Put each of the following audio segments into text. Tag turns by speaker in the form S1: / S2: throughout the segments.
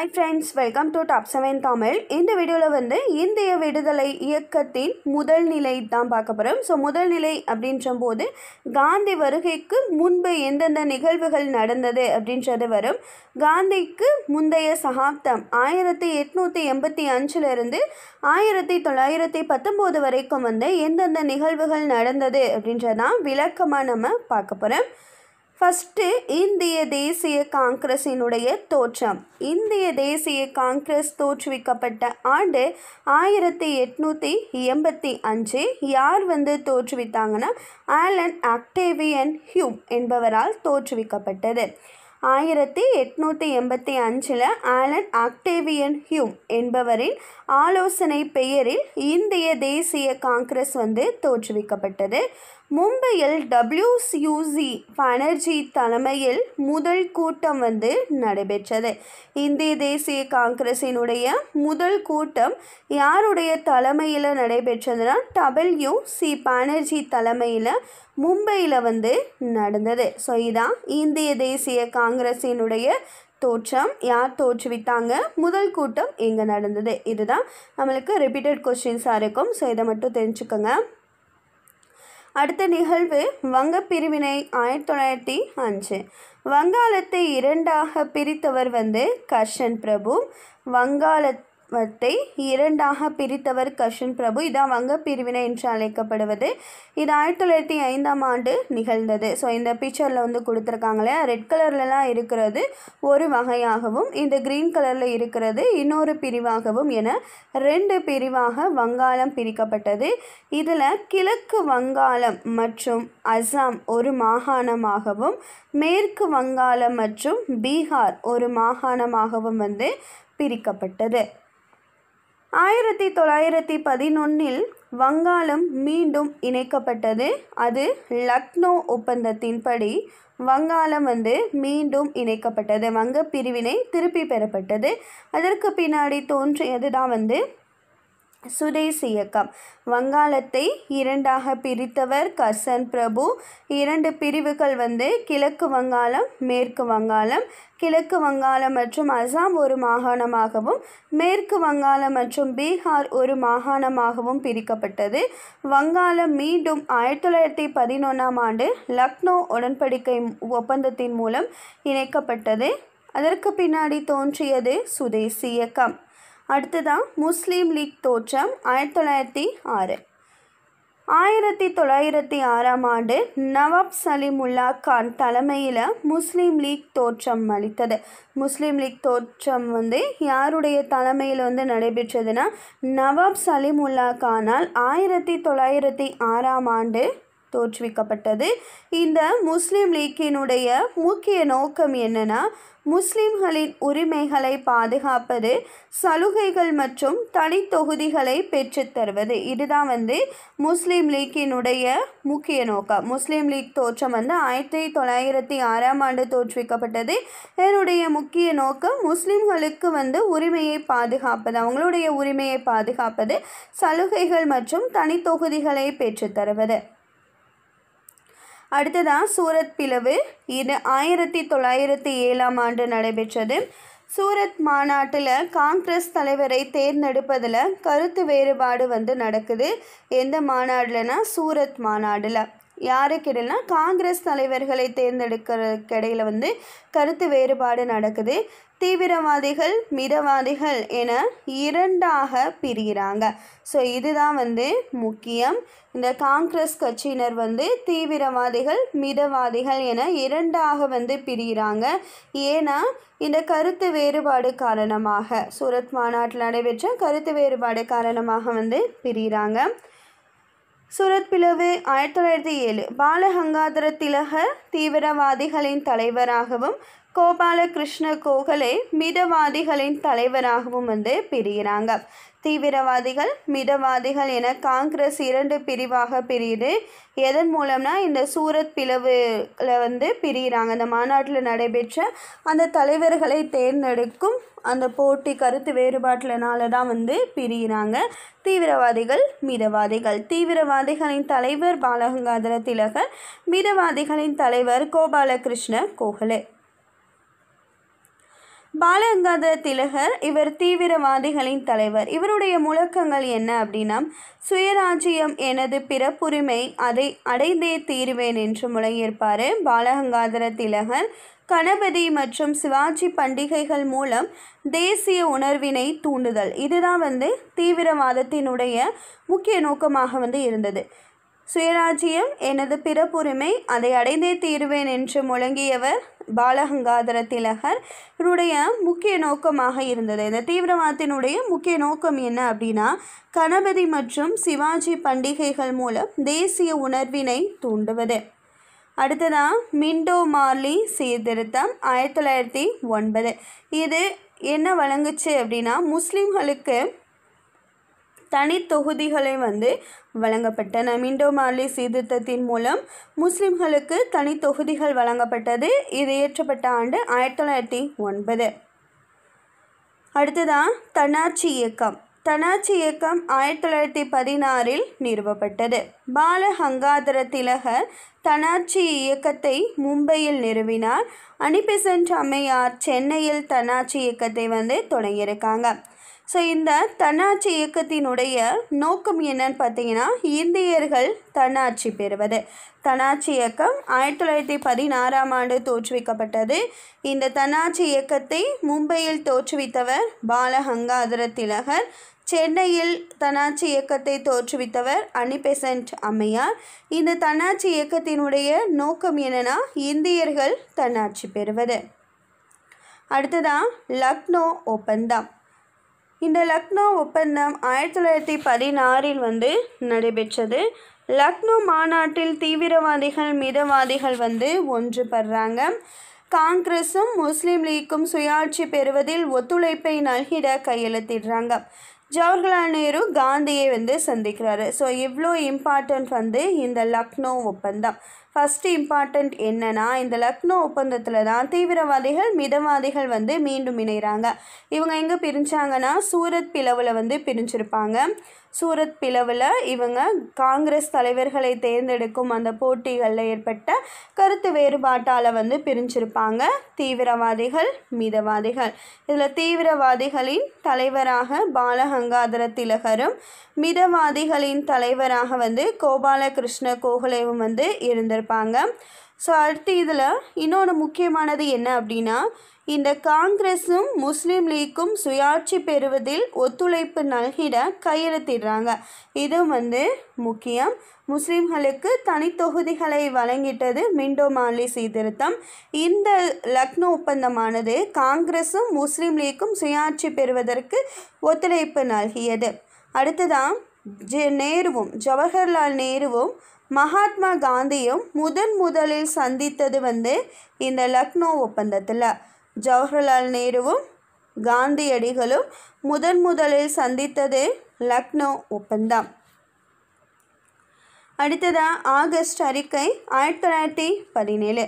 S1: high friends welcome to top seven Tamil இந்த வீடியோவில் வந்து இந்திய விடுதலை இயக்கத்தின் முதல் நிலை தான் பார்க்க போகிறோம் ஸோ முதல் நிலை அப்படின்ற போது காந்தி வருகைக்கு முன்பு எந்தெந்த நிகழ்வுகள் நடந்தது அப்படின்றது வரும் காந்திக்கு முந்தைய சகாப்தம் ஆயிரத்தி எட்நூற்றி எண்பத்தி அஞ்சிலிருந்து ஆயிரத்தி தொள்ளாயிரத்தி பத்தொம்போது வரைக்கும் வந்து எந்தெந்த நிகழ்வுகள் நடந்தது அப்படின்றதான் விளக்கமாக நம்ம பார்க்க போகிறோம் ஃபஸ்ட்டு இந்திய தேசிய காங்கிரஸினுடைய தோற்றம் இந்திய தேசிய காங்கிரஸ் தோற்றுவிக்கப்பட்ட ஆண்டு ஆயிரத்தி எட்நூற்றி எண்பத்தி அஞ்சு யார் வந்து தோற்றுவித்தாங்கன்னா ஆலன் ஆக்டேவியன் ஹியூம் என்பவரால் தோற்றுவிக்கப்பட்டது ஆயிரத்தி எட்நூற்றி எண்பத்தி அஞ்சில் ஆலன் ஆக்டேவியன் ஹியூம் என்பவரின் ஆலோசனை பெயரில் இந்திய தேசிய காங்கிரஸ் வந்து தோற்றுவிக்கப்பட்டது மும்பையில் டபிள்யூசியூசி பானர்ஜி தலைமையில் முதல் கூட்டம் வந்து நடைபெற்றது இந்திய தேசிய காங்கிரஸினுடைய முதல் கூட்டம் யாருடைய தலைமையில் நடைபெற்றதுன்னா டபிள்யூ சி பானர்ஜி தலைமையில் மும்பையில் வந்து நடந்தது ஸோ இதான் இந்திய தேசிய காங்கிரஸினுடைய தோற்றம் யார் தோற்றுவித்தாங்க முதல் கூட்டம் இங்கே நடந்தது இதுதான் நம்மளுக்கு ரிப்பீட்டட் கொஸ்டின்ஸாக இருக்கும் ஸோ இதை மட்டும் தெரிஞ்சுக்கோங்க அடுத்த நிகழ்வு வங்க பிரிவினை ஆயிரத்தி தொள்ளாயிரத்தி அஞ்சு வங்காளத்தை இரண்டாக பிரித்தவர் வந்து கர்ஷன் பிரபு வங்காளத் வத்தை இரண்டாக பிரித்தவர் கர்ஷன் பிரபு இது அவங்க பிரிவினை என்று அழைக்கப்படுவது இது ஆயிரத்தி தொள்ளாயிரத்தி ஐந்தாம் ஆண்டு நிகழ்ந்தது ஸோ இந்த பிக்சரில் வந்து கொடுத்துருக்காங்களே ரெட் கலர்லலாம் இருக்கிறது ஒரு வகையாகவும் இந்த க்ரீன் கலரில் இருக்கிறது இன்னொரு பிரிவாகவும் என ரெண்டு பிரிவாக வங்காளம் பிரிக்கப்பட்டது இதில் கிழக்கு வங்காளம் மற்றும் அசாம் ஒரு மாகாணமாகவும் மேற்கு வங்காளம் மற்றும் பீகார் ஒரு மாகாணமாகவும் வந்து பிரிக்கப்பட்டது ஆயிரத்தி தொள்ளாயிரத்தி பதினொன்னில் வங்காளம் மீண்டும் இணைக்கப்பட்டது அது லக்னோ ஒப்பந்தத்தின்படி வங்காளம் வந்து மீண்டும் இணைக்கப்பட்டது வங்க பிரிவினை திருப்பி பெறப்பட்டது அதற்கு பின்னாடி தோன்றியது தான் வந்து சுதேஸ் இயக்கம் வங்காளத்தை இரண்டாக பிரித்தவர் கர்சன் பிரபு இரண்டு பிரிவுகள் வந்து கிழக்கு வங்காளம் மேற்கு வங்காளம் கிழக்கு வங்காளம் மற்றும் அசாம் ஒரு மாகாணமாகவும் மேற்கு வங்காளம் மற்றும் பீகார் ஒரு மாகாணமாகவும் பிரிக்கப்பட்டது வங்காளம் மீண்டும் ஆயிரத்தி தொள்ளாயிரத்தி பதினொன்றாம் ஆண்டு லக்னோ உடன்படிக்கை ஒப்பந்தத்தின் மூலம் இணைக்கப்பட்டது அதற்கு பின்னாடி தோன்றியது சுதேசி இயக்கம் அடுத்துதான் முஸ்லீம் லீக் தோற்றம் ஆயிரத்தி தொள்ளாயிரத்தி ஆறு ஆயிரத்தி தொள்ளாயிரத்தி ஆறாம் ஆண்டு நவாப் உல்லா கான் தலைமையில் முஸ்லீம் லீக் தோற்றம் அளித்தது முஸ்லீம் லீக் தோற்றம் வந்து யாருடைய தலைமையில் வந்து நடைபெற்றதுன்னா நவாப் உல்லா கானால் ஆயிரத்தி தொள்ளாயிரத்தி ஆறாம் ஆண்டு தோற்றுவிக்கப்பட்டது இந்த முஸ்லீம் லீக்கினுடைய முக்கிய நோக்கம் என்னென்னா முஸ்லிம்களின் உரிமைகளை பாதுகாப்பது சலுகைகள் மற்றும் தனித்தொகுதிகளை பெற்றுத்தருவது இதுதான் வந்து முஸ்லீம் லீக்கினுடைய முக்கிய நோக்கம் முஸ்லீம் லீக் தோற்றம் வந்து ஆயிரத்தி தொள்ளாயிரத்தி ஆறாம் ஆண்டு தோற்றுவிக்கப்பட்டது இதனுடைய முக்கிய நோக்கம் முஸ்லீம்களுக்கு வந்து உரிமையை பாதுகாப்பது அவங்களுடைய உரிமையை பாதுகாப்பது சலுகைகள் மற்றும் தனித்தொகுதிகளை பெற்றுத்தருவது அடுத்ததான் சூரத் பிளவு இது ஆயிரத்தி தொள்ளாயிரத்தி ஏழாம் ஆண்டு நடைபெற்றது சூரத் மாநாட்டில் காங்கிரஸ் தலைவரை தேர்ந்தெடுப்பதில் கருத்து வேறுபாடு வந்து நடக்குது எந்த மாநாடுலனா சூரத் மாநாடில் யாருக்கு இடையிலனா காங்கிரஸ் தலைவர்களை தேர்ந்தெடுக்கிறதுக்கு இடையில் வந்து கருத்து வேறுபாடு நடக்குது தீவிரவாதிகள் மிதவாதிகள் என இரண்டாக பிரிகிறாங்க ஸோ இதுதான் வந்து முக்கியம் இந்த காங்கிரஸ் கட்சியினர் வந்து தீவிரவாதிகள் மிதவாதிகள் என இரண்டாக வந்து பிரிகிறாங்க ஏன்னா இந்த கருத்து வேறுபாடு காரணமாக சூரத் மாநாட்டில் நடைபெற்ற கருத்து வேறுபாடு காரணமாக வந்து பிரிகிறாங்க சுரத் பிளவு ஆயிரத்தி தொள்ளாயிரத்தி ஏழு பாலகங்காதர திலக தீவிரவாதிகளின் தலைவராகவும் கோபாலகிருஷ்ண கோகலே மிதவாதிகளின் தலைவராகவும் வந்து பிரிகிறாங்க தீவிரவாதிகள் மிதவாதிகள் என காங்கிரஸ் இரண்டு பிரிவாக பிரியுது எதன் மூலம்னா இந்த சூரத் பிளவுல வந்து பிரிகிறாங்க அந்த மாநாட்டில் நடைபெற்ற அந்த தலைவர்களை தேர்ந்தெடுக்கும் அந்த போட்டி கருத்து வேறுபாட்டிலனால தான் வந்து பிரிகிறாங்க தீவிரவாதிகள் மிதவாதிகள் தீவிரவாதிகளின் தலைவர் பாலகங்காதர திலகர் மிதவாதிகளின் தலைவர் கோபாலகிருஷ்ண கோகலே பாலகங்காதர திலகர் இவர் தீவிரவாதிகளின் தலைவர் இவருடைய முழக்கங்கள் என்ன அப்படின்னா சுயராஜ்யம் எனது பிறப்புரிமை அதை அடைந்தே தீருவேன் என்று முழங்கியிருப்பார் பாலகங்காதர திலகர் கணபதி மற்றும் சிவாஜி பண்டிகைகள் மூலம் தேசிய உணர்வினை தூண்டுதல் இதுதான் வந்து தீவிரவாதத்தினுடைய முக்கிய நோக்கமாக வந்து இருந்தது சுயராஜ்யம் எனது பிறப்புரிமை அதை அடைந்தே தீருவேன் என்று முழங்கியவர் பாலகங்காதர திலகர் இவருடைய முக்கிய நோக்கமாக இருந்தது இந்த தீவிரவாதத்தினுடைய முக்கிய நோக்கம் என்ன அப்படின்னா கணபதி மற்றும் சிவாஜி பண்டிகைகள் மூலம் தேசிய உணர்வினை தூண்டுவது அடுத்ததான் மிண்டோ மார்லி சீர்திருத்தம் ஆயிரத்தி தொள்ளாயிரத்தி ஒன்பது இது என்ன வழங்குச்சு அப்படின்னா முஸ்லீம்களுக்கு தொகுதிகளை வந்து வழங்கப்பட்டன மிண்டோ மாலி சீர்திருத்தத்தின் மூலம் முஸ்லிம்களுக்கு தனித்தொகுதிகள் வழங்கப்பட்டது இது இயற்றப்பட்ட ஆண்டு ஆயிரத்தி தொள்ளாயிரத்தி ஒன்பது அடுத்ததான் தன்னாட்சி இயக்கம் தனாட்சி இயக்கம் ஆயிரத்தி தொள்ளாயிரத்தி பதினாறில் நிறுவப்பட்டது பால ஹங்காதர திலகர் தனாட்சி இயக்கத்தை மும்பையில் நிறுவினார் அனிபெசன்ட் அம்மையார் சென்னையில் தனாட்சி இயக்கத்தை வந்து தொடங்கியிருக்காங்க ஸோ இந்த தன்னாட்சி இயக்கத்தினுடைய நோக்கம் என்னன்னு பார்த்தீங்கன்னா இந்தியர்கள் தன்னாட்சி பெறுவது தன்னாட்சி இயக்கம் ஆயிரத்தி தொள்ளாயிரத்தி பதினாறாம் ஆண்டு தோற்றுவிக்கப்பட்டது இந்த தன்னாட்சி இயக்கத்தை மும்பையில் தோற்றுவித்தவர் பாலகங்காதர திலகர் சென்னையில் தன்னாட்சி இயக்கத்தை தோற்றுவித்தவர் அனிபெசன்ட் அம்மையார் இந்த தன்னாட்சி இயக்கத்தினுடைய நோக்கம் என்னென்னா இந்தியர்கள் தன்னாட்சி பெறுவது அடுத்ததான் லக்னோ ஒப்பந்தம் இந்த லக்னோ ஒப்பந்தம் ஆயிரத்தி தொள்ளாயிரத்தி பதினாறில் வந்து நடைபெற்றது லக்னோ மாநாட்டில் தீவிரவாதிகள் மிதவாதிகள் வந்து ஒன்றுபடுறாங்க காங்கிரஸும் முஸ்லீம் லீக்கும் சுயாட்சி பெறுவதில் ஒத்துழைப்பை நல்கிட கையெழுத்திடுறாங்க ஜவஹர்லால் நேரு காந்தியை வந்து சந்திக்கிறாரு ஸோ இவ்வளோ இம்பார்ட்டண்ட் வந்து இந்த லக்னோ ஒப்பந்தம் ஃபஸ்ட்டு இம்பார்ட்டண்ட் என்னன்னா இந்த லக்னோ ஒப்பந்தத்தில் தான் தீவிரவாதிகள் மிதவாதிகள் வந்து மீண்டும் இணைகிறாங்க இவங்க எங்கே பிரிஞ்சாங்கன்னா சூரத் பிளவில் வந்து பிரிஞ்சிருப்பாங்க சூரத் பிளவில் இவங்க காங்கிரஸ் தலைவர்களை தேர்ந்தெடுக்கும் அந்த போட்டிகளில் ஏற்பட்ட கருத்து வேறுபாட்டால் வந்து பிரிஞ்சிருப்பாங்க தீவிரவாதிகள் மிதவாதிகள் இதில் தீவிரவாதிகளின் தலைவராக பாலகங்காதர திலகரும் மிதவாதிகளின் தலைவராக வந்து கோபாலகிருஷ்ண கோகலேவும் வந்து இருந்திருப்பாங்க ஸோ அடுத்து இதில் இன்னொன்று முக்கியமானது என்ன அப்படின்னா இந்த காங்கிரஸும் முஸ்லீம் லீக்கும் சுயாட்சி பெறுவதில் ஒத்துழைப்பு நல்கிட கையெழுத்திடுறாங்க இதுவும் வந்து முக்கியம் முஸ்லீம்களுக்கு தனித்தொகுதிகளை வழங்கிட்டது மிண்டோ மாலி சீர்திருத்தம் இந்த லக்னோ ஒப்பந்தமானது காங்கிரஸும் முஸ்லீம் லீக்கும் சுயாட்சி பெறுவதற்கு ஒத்துழைப்பு நல்கியது அடுத்ததான் ஜெ நேருவும் ஜவஹர்லால் நேருவும் மகாத்மா காந்தியும் முதன் முதலில் சந்தித்தது வந்து இந்த லக்னோ ஒப்பந்தத்தில் ஜவஹர்லால் நேருவும் காந்தியடிகளும் முதன் முதலில் சந்தித்தது லக்னோ ஒப்பந்தம் அடுத்ததாக ஆகஸ்ட் அறிக்கை ஆயிரத்தி தொள்ளாயிரத்தி பதினேழு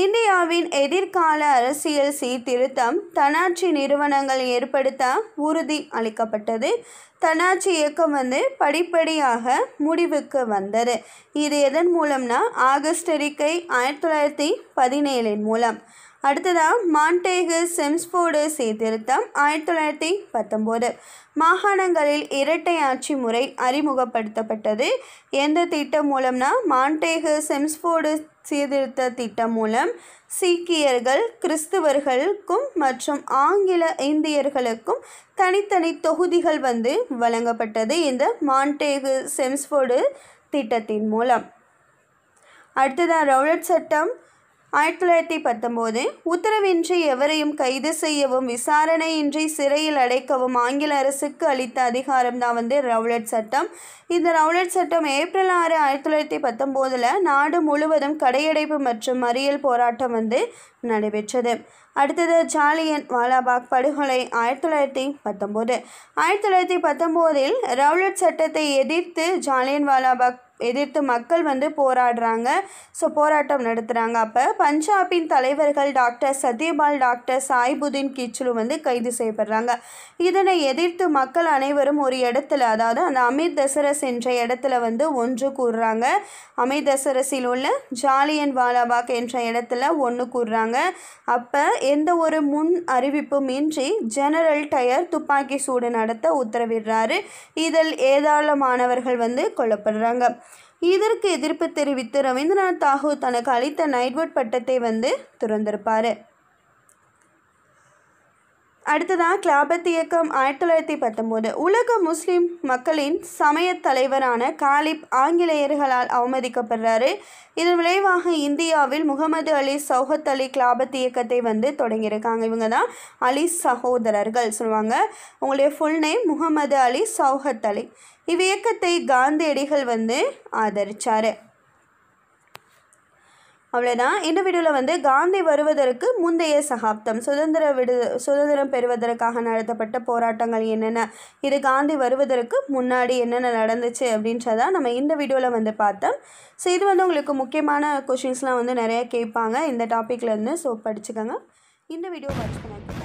S1: இந்தியாவின் எதிர்கால அரசியல் சீர்திருத்தம் தன்னாட்சி நிறுவனங்கள் ஏற்படுத்த உறுதி அளிக்கப்பட்டது தன்னாட்சி இயக்கம் வந்து படிப்படியாக முடிவுக்கு வந்தது இது எதன் மூலம்னா ஆகஸ்ட் அறிக்கை ஆயிரத்தி தொள்ளாயிரத்தி பதினேழின் மூலம் அடுத்ததாக மாண்டேகு செம்ஸ்போர்டு சீர்திருத்தம் ஆயிரத்தி தொள்ளாயிரத்தி பத்தொம்போது மாகாணங்களில் இரட்டை ஆட்சி முறை அறிமுகப்படுத்தப்பட்டது எந்த திட்டம் மூலம்னா மாண்டேகு செம்ஸ்போர்டு சீர்திருத்த திட்டம் மூலம் சீக்கியர்கள் கிறிஸ்துவர்களுக்கும் மற்றும் ஆங்கில இந்தியர்களுக்கும் தனித்தனி தொகுதிகள் வந்து வழங்கப்பட்டது இந்த மான்டேகு செம்ஸ்போர்டு திட்டத்தின் மூலம் அடுத்ததான் ரவுலட் சட்டம் ஆயிரத்தி தொள்ளாயிரத்தி பத்தொம்போது உத்தரவின்றி எவரையும் கைது செய்யவும் விசாரணையின்றி சிறையில் அடைக்கவும் ஆங்கில அரசுக்கு அளித்த அதிகாரம் தான் வந்து ரவுலட் சட்டம் இந்த ரவுலட் சட்டம் ஏப்ரல் ஆறு ஆயிரத்தி தொள்ளாயிரத்தி பத்தொம்போதில் நாடு முழுவதும் கடையடைப்பு மற்றும் மறியல் போராட்டம் வந்து நடைபெற்றது அடுத்தது ஜாலியன் வாலாபாக் படுகொலை ஆயிரத்தி தொள்ளாயிரத்தி பத்தொம்போது ஆயிரத்தி தொள்ளாயிரத்தி பத்தொம்போதில் ரவுலட் சட்டத்தை எதிர்த்து ஜாலியன் வாலாபாக் எதிர்த்து மக்கள் வந்து போராடுறாங்க ஸோ போராட்டம் நடத்துகிறாங்க அப்போ பஞ்சாபின் தலைவர்கள் டாக்டர் சத்யபால் டாக்டர் சாய்புதீன் கிச்லு வந்து கைது செய்யப்படுறாங்க இதனை எதிர்த்து மக்கள் அனைவரும் ஒரு இடத்துல அதாவது அந்த அமித் தசரஸ் என்ற இடத்துல வந்து ஒன்று கூடுறாங்க அமித் தசரஸில் உள்ள ஜாலியன் வாலாபாக் என்ற இடத்துல ஒன்று கூடுறாங்க அப்போ எந்த ஒரு முன் அறிவிப்பும் இன்றி ஜெனரல் டயர் துப்பாக்கி சூடு நடத்த உத்தரவிடுறாரு இதில் ஏதாளமானவர்கள் வந்து கொல்லப்படுறாங்க இதற்கு எதிர்ப்பு தெரிவித்து ரவீந்திரநாத் தாகூர் தனக்கு அளித்த நைட்வுட் பட்டத்தை வந்து துறந்திருப்பார் அடுத்ததான் கிளாபத் இயக்கம் ஆயிரத்தி தொள்ளாயிரத்தி பத்தொம்போது உலக முஸ்லீம் மக்களின் சமய தலைவரான காலிப் ஆங்கிலேயர்களால் அவமதிக்கப்படுறாரு இதன் விளைவாக இந்தியாவில் முகமது அலி சௌஹத் அலி கிளாபத் இயக்கத்தை வந்து தொடங்கியிருக்காங்க இவங்க தான் அலி சகோதரர்கள் சொல்லுவாங்க உங்களுடைய ஃபுல் நேம் முகமது அலி சௌஹத் அலி இவ்வியக்கத்தை காந்தியடிகள் வந்து ஆதரித்தார் அவ்வளோதான் இந்த வீடியோவில் வந்து காந்தி வருவதற்கு முந்தைய சகாப்தம் சுதந்திர விடு சுதந்திரம் பெறுவதற்காக நடத்தப்பட்ட போராட்டங்கள் என்னென்ன இது காந்தி வருவதற்கு முன்னாடி என்னென்ன நடந்துச்சு அப்படின்றதான் நம்ம இந்த வீடியோவில் வந்து பார்த்தோம் ஸோ இது வந்து உங்களுக்கு முக்கியமான கொஷின்ஸ்லாம் வந்து நிறையா கேட்பாங்க இந்த டாப்பிக்லேருந்து ஸோ படிச்சுக்கோங்க இந்த வீடியோ வாட்ச் பண்ணுங்கள்